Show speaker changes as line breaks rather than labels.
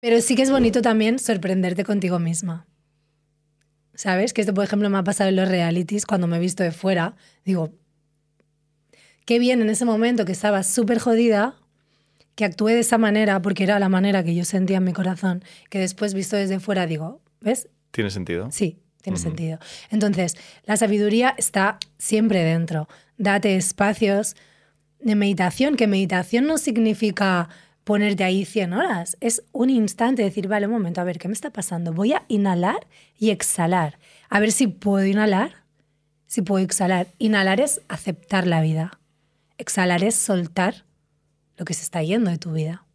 Pero sí que es bonito también sorprenderte contigo misma. ¿Sabes? Que esto, por ejemplo, me ha pasado en los realities cuando me he visto de fuera. Digo, qué bien en ese momento que estaba súper jodida que actué de esa manera porque era la manera que yo sentía en mi corazón, que después visto desde fuera digo, ¿ves?
¿Tiene sentido? Sí,
tiene sentido. Entonces, la sabiduría está siempre dentro. Date espacios de meditación, que meditación no significa Ponerte ahí 100 horas. Es un instante decir, vale, un momento, a ver, ¿qué me está pasando? Voy a inhalar y exhalar. A ver si puedo inhalar, si puedo exhalar. Inhalar es aceptar la vida. Exhalar es soltar lo que se está yendo de tu vida.